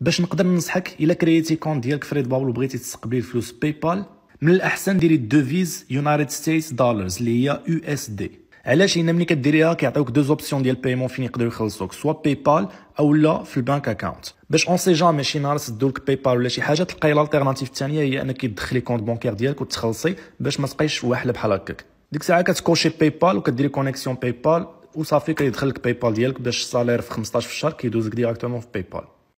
باش نقدر ننصحك الا كرييتي كونت ديالك فريد بابل باول وبغيتي تستقبلي الفلوس باي بال من الاحسن ديري الدوفيز يونايتد ستيتس دولارز اللي هي يو اس دي علاش هنا ملي كديريها كيعطيوك دو زوبسيون ديال بايمون فين يقدروا يخلصوك سوا باي بال او لا في البنك اكاونت باش اون سي جامي شي نهار سدولك باي بال ولا شي حاجه تلقاي الالتيرناتيف الثانيه هي انك تدخلي كونت بونكير ديالك وتخلصي باش ما تبقايش واحله بحال هكاك ديك الساعه كتكوشي باي بال وكديري كونيكسيون باي بال وصافي كيدخلك باي بال ديالك باش الصالير في 15 في الشهر كيدوزك ديريكتومون في باي بال